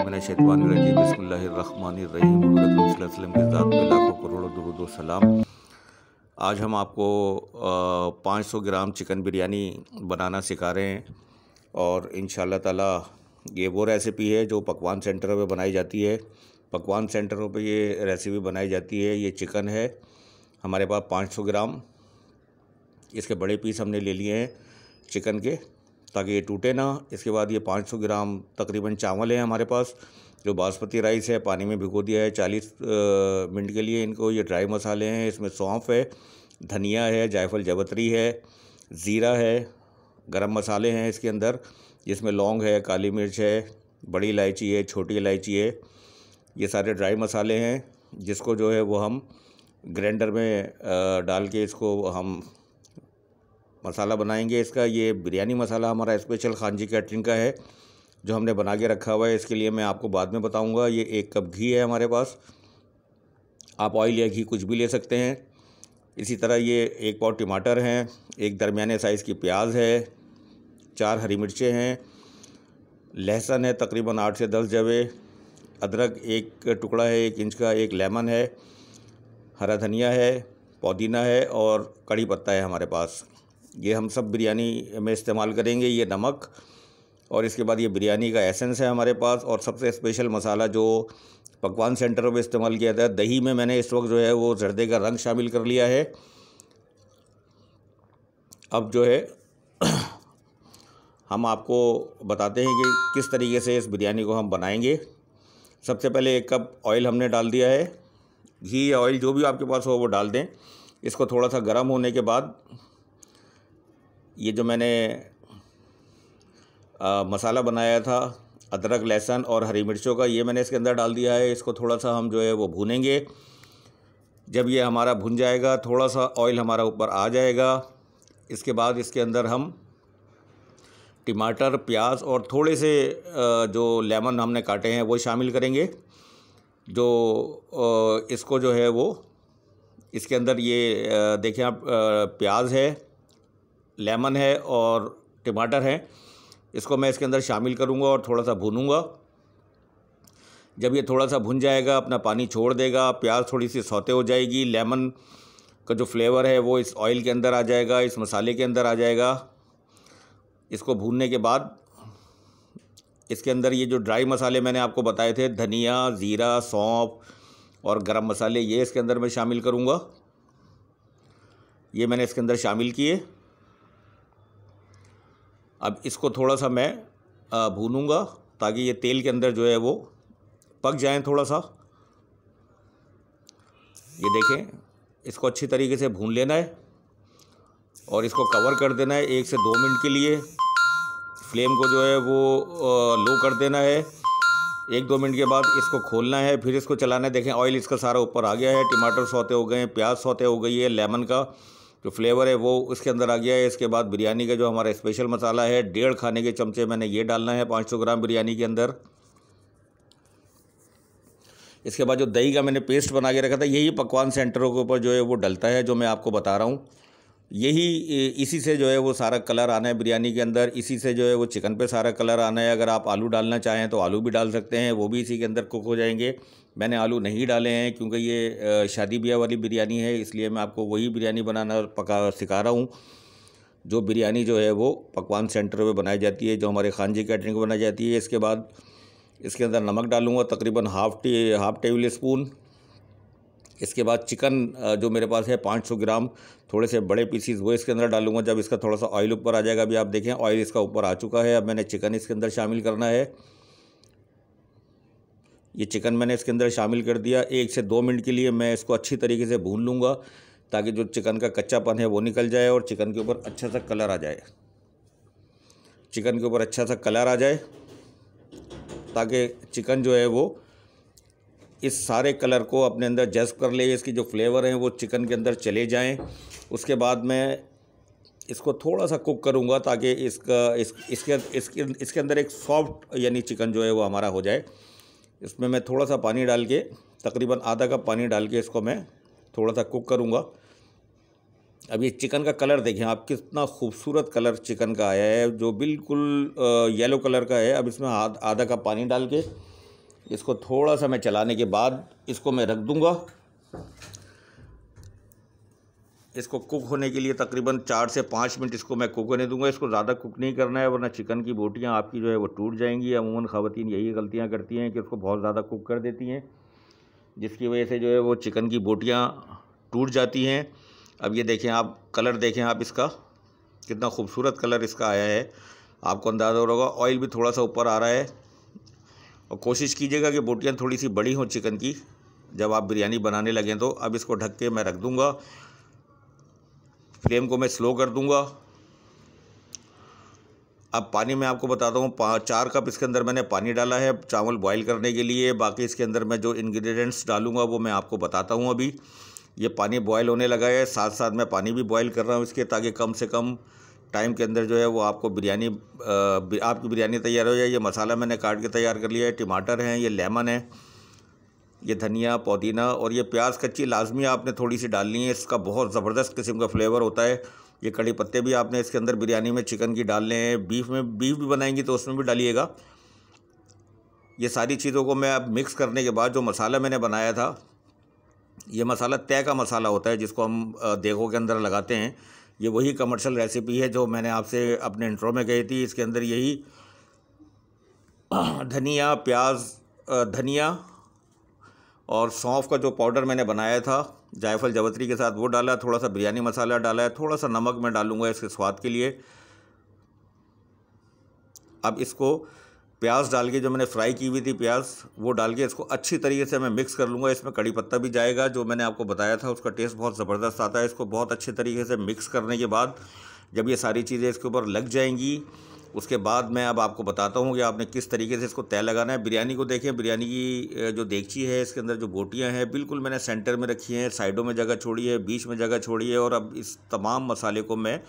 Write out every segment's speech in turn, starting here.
सलाम आज हम आपको पाँच सौ ग्राम चिकन बिरयानी बनाना सिखा रहे हैं और इन ताला ये वो रेसिपी है जो पकवान सेंटरों पे बनाई जाती है पकवान सेंटरों पे ये रेसिपी बनाई जाती है ये चिकन है हमारे पास 500 ग्राम इसके बड़े पीस हमने ले लिए हैं चिकन के ताकि ये टूटे ना इसके बाद ये 500 ग्राम तकरीबन चावल है हमारे पास जो बासमती राइस है पानी में भिगो दिया है चालीस मिनट के लिए इनको ये ड्राई मसाले हैं इसमें सौंफ है धनिया है जायफल जबतरी है ज़ीरा है गरम मसाले हैं इसके अंदर जिसमें लौंग है काली मिर्च है बड़ी इलायची है छोटी इलायची है ये सारे ड्राई मसाले हैं जिसको जो है वो हम ग्रैंडर में डाल के इसको हम मसाला बनाएंगे इसका ये बिरयानी मसाला हमारा स्पेशल खान जी कैटरिंग का है जो हमने बना के रखा हुआ है इसके लिए मैं आपको बाद में बताऊंगा ये एक कप घी है हमारे पास आप ऑयल या घी कुछ भी ले सकते हैं इसी तरह ये एक पाव टमाटर हैं एक दरमियाने साइज़ की प्याज है चार हरी मिर्चें हैं लहसुन है तकरीबन आठ से दस जवे अदरक एक टुकड़ा है एक इंच का एक लेमन है हरा धनिया है पुदीना है और कड़ी पत्ता है हमारे पास ये हम सब बिरयानी में इस्तेमाल करेंगे ये नमक और इसके बाद ये बिरयानी का एसेंस है हमारे पास और सबसे स्पेशल मसाला जो पकवान सेंटरों में इस्तेमाल किया जाता है दही में मैंने इस वक्त जो है वो जर्दे का रंग शामिल कर लिया है अब जो है हम आपको बताते हैं कि किस तरीके से इस बिरयानी को हम बनाएंगे सबसे पहले एक कप ऑयल हमने डाल दिया है घी या ऑयल जो भी आपके पास हो वो डाल दें इसको थोड़ा सा गर्म होने के बाद ये जो मैंने आ, मसाला बनाया था अदरक लहसुन और हरी मिर्चों का ये मैंने इसके अंदर डाल दिया है इसको थोड़ा सा हम जो है वो भूनेंगे जब ये हमारा भुन जाएगा थोड़ा सा ऑयल हमारा ऊपर आ जाएगा इसके बाद इसके अंदर हम टमाटर प्याज और थोड़े से जो लेमन हमने काटे हैं वो शामिल करेंगे जो इसको जो है वो इसके अंदर ये देखें आप प्याज है लेमन है और टमाटर है इसको मैं इसके अंदर शामिल करूँगा और थोड़ा सा भूनूँगा जब ये थोड़ा सा भुन जाएगा अपना पानी छोड़ देगा प्याज थोड़ी सी सौते हो जाएगी लेमन का जो फ्लेवर है वो इस ऑयल के अंदर आ जाएगा इस मसाले के अंदर आ जाएगा इसको भूनने के बाद इसके अंदर ये जो ड्राई मसाले मैंने आपको बताए थे धनिया ज़ीरा सौंफ और गरम मसाले ये इसके अंदर मैं शामिल करूँगा ये मैंने इसके अंदर शामिल किए अब इसको थोड़ा सा मैं भूनूँगा ताकि ये तेल के अंदर जो है वो पक जाएँ थोड़ा सा ये देखें इसको अच्छी तरीके से भून लेना है और इसको कवर कर देना है एक से दो मिनट के लिए फ्लेम को जो है वो लो कर देना है एक दो मिनट के बाद इसको खोलना है फिर इसको चलाना है देखें ऑयल इसका सारा ऊपर आ गया है टमाटर सौते हो गए हैं प्याज सौते हो गई है लेमन का जो फ्लेवर है वो उसके अंदर आ गया है इसके बाद बिरयानी का जो हमारा स्पेशल मसाला है डेढ़ खाने के चमचे मैंने ये डालना है पाँच ग्राम बिरयानी के अंदर इसके बाद जो दही का मैंने पेस्ट बना के रखा था यही पकवान सेंटरों के ऊपर जो है वो डलता है जो मैं आपको बता रहा हूँ यही इसी से जो है वो सारा कलर आना है बिरयानी के अंदर इसी से जो है वो चिकन पे सारा कलर आना है अगर आप आलू डालना चाहें तो आलू भी डाल सकते हैं वो भी इसी के अंदर कुक हो जाएंगे मैंने आलू नहीं डाले हैं क्योंकि ये शादी ब्याह वाली बिरयानी है इसलिए मैं आपको वही बिरयानी बनाना पका सिखा रहा हूँ जो बिरयानी जो है वो पकवान सेंटर में बनाई जाती है जो हमारे खान जी कैटरिंग में बनाई जाती है इसके बाद इसके अंदर नमक डालूँगा तकरीबन half tea half tablespoon इसके बाद चिकन जो मेरे पास है 500 ग्राम थोड़े से बड़े पीसीज वो इसके अंदर डालूंगा जब इसका थोड़ा सा ऑयल ऊपर आ जाएगा अभी आप देखें ऑयल इसका ऊपर आ चुका है अब मैंने चिकन इसके अंदर शामिल करना है ये चिकन मैंने इसके अंदर शामिल कर दिया एक से दो मिनट के लिए मैं इसको अच्छी तरीके से भून लूँगा ताकि जो चिकन का कच्चापन है वो निकल जाए और चिकन के ऊपर अच्छा सा कलर आ जाए चिकन के ऊपर अच्छा सा कलर आ जाए ताकि चिकन जो है वो इस सारे कलर को अपने अंदर जज्ब कर ले इसकी जो फ्लेवर हैं वो चिकन के अंदर चले जाएं उसके बाद मैं इसको थोड़ा सा कुक करूँगा ताकि इसका इस इसके इसके इसके अंदर एक सॉफ्ट यानी चिकन जो है वो हमारा हो जाए इसमें मैं थोड़ा सा पानी डाल के तकरीबन आधा कप पानी डाल के इसको मैं थोड़ा सा कुक करूँगा अब ये चिकन का कलर देखें आप कितना खूबसूरत कलर चिकन का आया है जो बिल्कुल येलो कलर का है अब इसमें आधा कप पानी डाल के इसको थोड़ा सा मैं चलाने के बाद इसको मैं रख दूँगा इसको कुक होने के लिए तकरीबन चार से पाँच मिनट इसको मैं कुक होने दूंगा इसको ज़्यादा कुक नहीं करना है वरना चिकन की बोटियाँ आपकी जो है वो टूट जाएंगी अमूमन ख़वान यही गलतियाँ करती हैं कि उसको बहुत ज़्यादा कुक कर देती हैं जिसकी वजह से जो है वो चिकन की बोटियाँ टूट जाती हैं अब ये देखें आप कलर देखें आप इसका कितना खूबसूरत कलर इसका आया है आपको अंदाज़ा हो रहा होगा ऑयल भी थोड़ा सा ऊपर आ रहा है और कोशिश कीजिएगा कि बोटियाँ थोड़ी सी बड़ी हों चिकन की जब आप बिरयानी बनाने लगें तो अब इसको ढक के मैं रख दूँगा फ्लेम को मैं स्लो कर दूँगा अब पानी मैं आपको बताता हूँ पाँच चार कप इसके अंदर मैंने पानी डाला है चावल बॉईल करने के लिए बाकी इसके अंदर मैं जो इंग्रेडिएंट्स डालूँगा वो मैं आपको बताता हूँ अभी ये पानी बॉयल होने लगा है साथ साथ मैं पानी भी बॉईल कर रहा हूँ इसके ताकि कम से कम टाइम के अंदर जो है वो आपको बिरयानी आपकी बिरयानी तैयार हो जाए ये मसाला मैंने काट के तैयार कर लिया है टमाटर हैं ये लेमन है ये धनिया पुदीना और ये प्याज कच्ची लाजमी आपने थोड़ी सी डालनी है इसका बहुत ज़बरदस्त किस्म का फ्लेवर होता है ये कड़ी पत्ते भी आपने इसके अंदर बिरयानी में चिकन की डालने हैं बीफ में बीफ भी बनाएंगी तो उसमें भी डालिएगा ये सारी चीज़ों को मैं अब मिक्स करने के बाद जो मसाला मैंने बनाया था ये मसाला तय का मसाला होता है जिसको हम देखों के अंदर लगाते हैं ये वही कमर्शियल रेसिपी है जो मैंने आपसे अपने इंट्रो में कही थी इसके अंदर यही धनिया प्याज धनिया और सौंफ का जो पाउडर मैंने बनाया था जायफल जवतरी के साथ वो डाला थोड़ा सा बिरयानी मसाला डाला है थोड़ा सा नमक मैं डालूँगा इसके स्वाद के लिए अब इसको प्याज डाल के जो मैंने फ्राई की हुई थी प्याज वो डाल के इसको अच्छी तरीके से मैं मिक्स कर लूँगा इसमें कड़ी पत्ता भी जाएगा जो मैंने आपको बताया था उसका टेस्ट बहुत ज़बरदस्त आता है इसको बहुत अच्छे तरीके से मिक्स करने के बाद जब ये सारी चीज़ें इसके ऊपर लग जाएंगी उसके बाद मैं अब आपको बताता हूँ कि आपने किस तरीके से इसको तय लगाना है बिरयानी को देखें बिरयानी की जो देगची है इसके अंदर जो बोटियाँ हैं बिल्कुल मैंने सेंटर में रखी हैं साइडों में जगह छोड़ी है बीच में जगह छोड़ी है और अब इस तमाम मसाले को मैं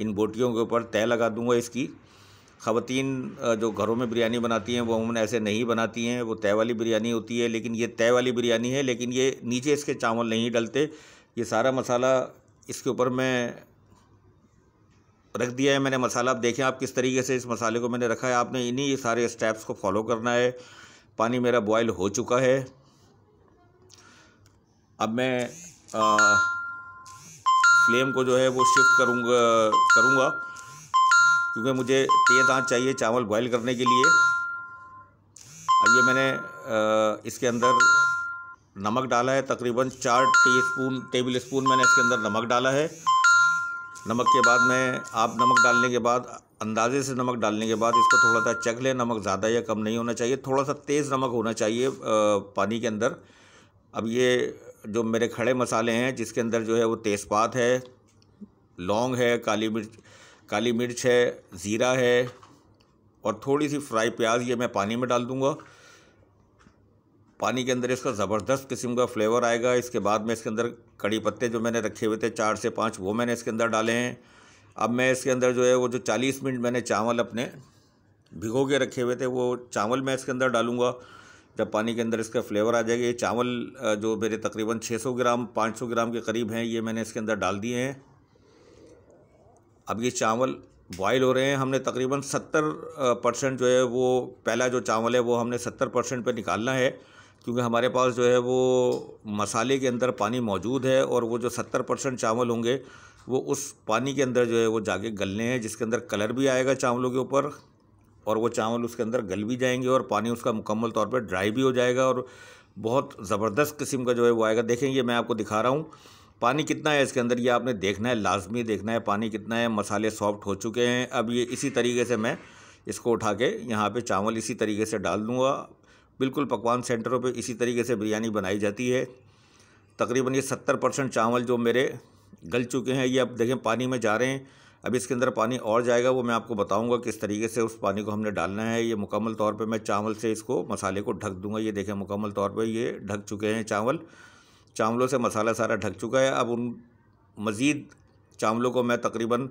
इन बोटियों के ऊपर तय लगा दूँगा इसकी ख़वान जो घरों में बिरयानी बनाती हैं वो अमूमन ऐसे नहीं बनाती हैं वो तय वाली बिरयानी होती है लेकिन ये तय वाली बिरयानी है लेकिन ये नीचे इसके चावल नहीं डलते ये सारा मसाला इसके ऊपर मैं रख दिया है मैंने मसाला आप देखें आप किस तरीके से इस मसाले को मैंने रखा है आपने इन्हीं सारे स्टेप्स को फॉलो करना है पानी मेरा बॉयल हो चुका है अब मैं आ, फ्लेम को जो है वो शिफ्ट करूँगा करूँगा क्योंकि मुझे तेज आँच चाहिए चावल बॉयल करने के लिए अब ये मैंने इसके अंदर नमक डाला है तकरीबन चार टीस्पून टेबल स्पून मैंने इसके अंदर नमक डाला है नमक के बाद मैं आप नमक डालने के बाद अंदाजे से नमक डालने के बाद इसको थोड़ा सा चख लें नमक ज़्यादा या कम नहीं होना चाहिए थोड़ा सा तेज़ नमक होना चाहिए पानी के अंदर अब ये जो मेरे खड़े मसाले हैं जिसके अंदर जो है वो तेज़पात है लौंग है काली मिर्च काली मिर्च है ज़ीरा है और थोड़ी सी फ्राई प्याज ये मैं पानी में डाल दूँगा पानी के अंदर इसका ज़बरदस्त किस्म का फ्लेवर आएगा इसके बाद में इसके अंदर कड़ी पत्ते जो मैंने रखे हुए थे चार से पाँच वो मैंने इसके अंदर डाले हैं अब मैं इसके अंदर जो है वो जो चालीस मिनट मैंने चावल अपने भिगो के रखे हुए थे वो चावल मैं इसके अंदर डालूँगा जब पानी के अंदर इसका फ्लेवर आ जाएगा ये चावल जो मेरे तकरीबन 600 ग्राम 500 ग्राम के करीब हैं ये मैंने इसके अंदर डाल दिए हैं अब ये चावल बॉयल हो रहे हैं हमने तकरीबन सत्तर परसेंट जो है वो पहला जो चावल है वो हमने सत्तर परसेंट पर निकालना है क्योंकि हमारे पास जो है वो मसाले के अंदर पानी मौजूद है और वो जो सत्तर परसेंट चावल होंगे वो उस पानी के अंदर जो है वो जाके गलने हैं जिसके अंदर कलर भी आएगा चावलों के ऊपर और वो चावल उसके अंदर गल भी जाएंगे और पानी उसका मुकम्मल तौर पर ड्राई भी हो जाएगा और बहुत ज़बरदस्त किस्म का जो है वो आएगा देखेंगे मैं आपको दिखा रहा हूँ पानी कितना है इसके अंदर ये आपने देखना है लाजमी देखना है पानी कितना है मसाले सॉफ्ट हो चुके हैं अब ये इसी तरीके से मैं इसको उठा के यहाँ पे चावल इसी तरीके से डाल दूँगा बिल्कुल पकवान सेंटरों पे इसी तरीके से बिरयानी बनाई जाती है तकरीबन ये सत्तर परसेंट चावल जो मेरे गल चुके हैं ये अब देखें पानी में जा रहे हैं अब इसके अंदर पानी और जाएगा वो मैं आपको बताऊँगा किस तरीके से उस पानी को हमने डालना है ये मुकम्मल तौर पर मैं चावल से इसको मसाले को ढक दूंगा ये देखें मुकम्मल तौर पर ये ढक चुके हैं चावल चावलों से मसाला सारा ढक चुका है अब उन मज़ीद चावलों को मैं तकरीबन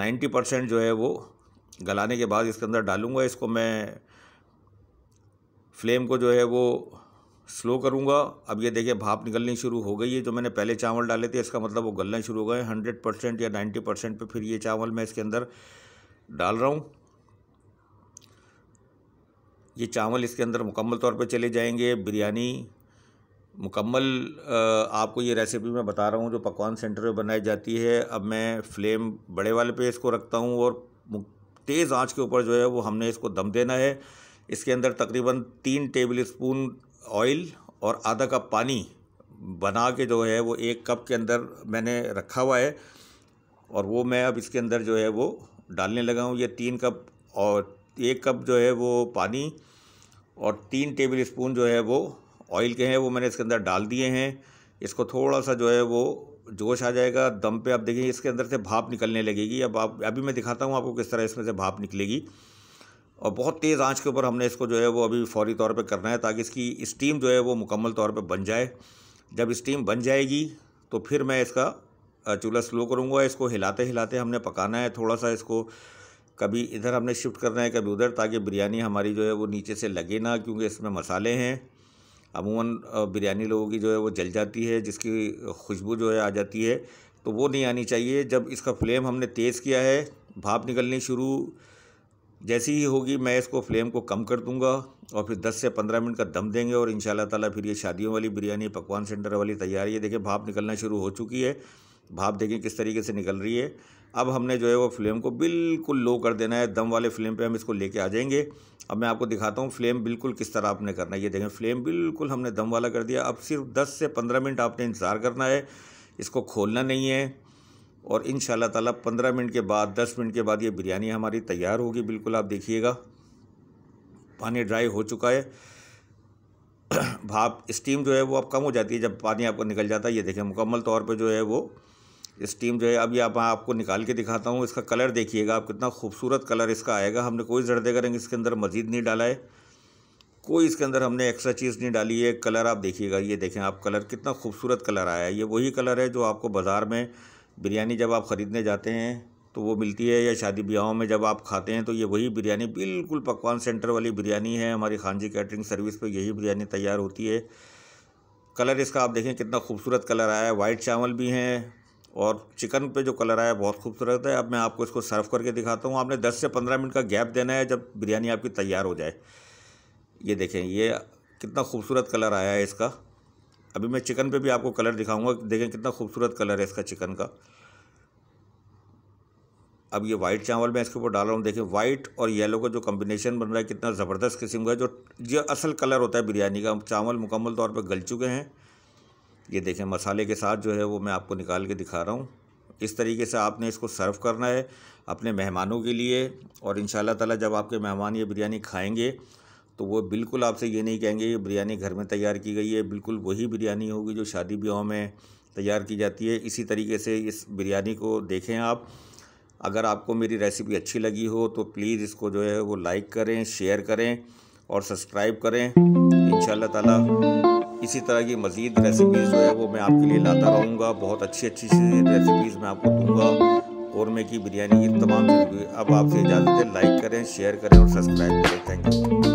90 परसेंट जो है वो गलाने के बाद इसके अंदर डालूँगा इसको मैं फ्लेम को जो है वो स्लो करूँगा अब ये देखिए भाप निकलनी शुरू हो गई है जो मैंने पहले चावल डाले थे इसका मतलब वो गलना शुरू हो गए हंड्रेड परसेंट या नाइन्टी परसेंट पर फिर ये चावल मैं इसके अंदर डाल रहा हूँ ये चावल इसके अंदर मुकम्मल तौर पे चले जाएंगे बिरयानी मुकम्मल आपको ये रेसिपी मैं बता रहा हूँ जो पकवान सेंटर में बनाई जाती है अब मैं फ्लेम बड़े वाले पे इसको रखता हूँ और तेज़ आंच के ऊपर जो है वो हमने इसको दम देना है इसके अंदर तकरीबन तीन टेबल स्पून ऑयल और आधा कप पानी बना के जो है वो एक कप के अंदर मैंने रखा हुआ है और वो मैं अब इसके अंदर जो है वो डालने लगा हूँ ये तीन कप और एक कप जो है वो पानी और तीन टेबल स्पून जो है वो ऑयल के हैं वो मैंने इसके अंदर डाल दिए हैं इसको थोड़ा सा जो है वो जोश आ जाएगा दम पे आप देखेंगे इसके अंदर से भाप निकलने लगेगी अब आप अभी मैं दिखाता हूँ आपको किस तरह इसमें से भाप निकलेगी और बहुत तेज़ आंच के ऊपर हमने इसको जो है वो अभी फौरी तौर पे करना है ताकि इसकी स्टीम जो है वो मुकम्मल तौर पे बन जाए जब स्टीम बन जाएगी तो फिर मैं इसका चूल्हा स्लो करूँगा इसको हिलाते हिलाते हमने पकाना है थोड़ा सा इसको कभी इधर हमने शिफ्ट करना है कभी उधर ताकि बिरयानी हमारी जो है वो नीचे से लगे ना क्योंकि इसमें मसाले हैं अमूमन बिरयानी लोगों की जो है वो जल जाती है जिसकी खुशबू जो है आ जाती है तो वो नहीं आनी चाहिए जब इसका फ्लेम हमने तेज़ किया है भाप निकलनी शुरू जैसी ही होगी मैं इसको फ्लेम को कम कर दूंगा और फिर 10 से 15 मिनट का दम देंगे और इन ताला फिर ये शादियों वाली बिरयानी पकवान सेंटर वाली तैयारी है देखिए भाप निकलना शुरू हो चुकी है भाप देखें किस तरीके से निकल रही है अब हमने जो है वो फ्लेम को बिल्कुल लो कर देना है दम वाले फ्लेम पे हम इसको लेके आ जाएंगे अब मैं आपको दिखाता हूँ फ्लेम बिल्कुल किस तरह आपने करना है ये देखें फ्लेम बिल्कुल हमने दम वाला कर दिया अब सिर्फ 10 से 15 मिनट आपने इंतज़ार करना है इसको खोलना नहीं है और इन तला पंद्रह मिनट के बाद 10 मिनट के बाद ये बिरयानी हमारी तैयार होगी बिल्कुल आप देखिएगा पानी ड्राई हो चुका है भाप स्टीम जो है वो अब कम हो जाती है जब पानी आपको निकल जाता है ये देखें मुकम्मल तौर पर जो है वो स्टीम जो है अभी आप आपको निकाल के दिखाता हूँ इसका कलर देखिएगा आप कितना खूबसूरत कलर इसका आएगा हमने कोई का रंग इसके अंदर मज़ीद नहीं डाला है कोई इसके अंदर हमने एक्स्ट्रा चीज़ नहीं डाली है कलर आप देखिएगा ये देखें आप कलर कितना खूबसूरत कलर आया है ये वही कलर है जो आपको बाज़ार में बिरयानी जब आप ख़रीदने जाते हैं तो वो मिलती है या शादी ब्याहों में जब आप खाते हैं तो ये वही बिरयानी बिल्कुल पकवान सेंटर वाली बिरयानी है हमारी खानजी कैटरिंग सर्विस पर यही बिरयानी तैयार होती है कलर इसका आप देखें कितना खूबसूरत कलर आया है वाइट चावल भी हैं और चिकन पे जो कलर आया बहुत खूबसूरत है अब मैं आपको इसको सर्व करके दिखाता हूँ आपने 10 से 15 मिनट का गैप देना है जब बिरयानी आपकी तैयार हो जाए ये देखें ये कितना खूबसूरत कलर आया है इसका अभी मैं चिकन पे भी आपको कलर दिखाऊंगा देखें कितना खूबसूरत कलर है इसका चिकन का अब ये वाइट चावल मैं इसके ऊपर डाल रहा हूँ देखें वाइट और येलो का जो कम्बिनेशन बन रहा है कितना ज़बरदस्त किस्म का जो ये असल कलर होता है बिरयानी का चावल मुकम्मल तौर पर गल चुके हैं ये देखें मसाले के साथ जो है वो मैं आपको निकाल के दिखा रहा हूँ इस तरीके से आपने इसको सर्व करना है अपने मेहमानों के लिए और इन ताला जब आपके मेहमान ये बिरयानी खाएंगे तो वो बिल्कुल आपसे ये नहीं कहेंगे ये बिरयानी घर में तैयार की गई है बिल्कुल वही बिरयानी होगी जो शादी ब्याह में तैयार की जाती है इसी तरीके से इस बिरयानी को देखें आप अगर आपको मेरी रेसिपी अच्छी लगी हो तो प्लीज़ इसको जो है वो लाइक करें शेयर करें और सब्सक्राइब करें इन शाला इसी तरह की मज़ीद रेसिपीज़ जो है वो मैं आपके लिए लाता रहूँगा बहुत अच्छी अच्छी रेसिपीज़ मैं आपको दूँगा कौरमे की बिरयानी की तमाम अब आपसे इजाज़त है लाइक करें शेयर करें और सब्सक्राइब करें थैंक यू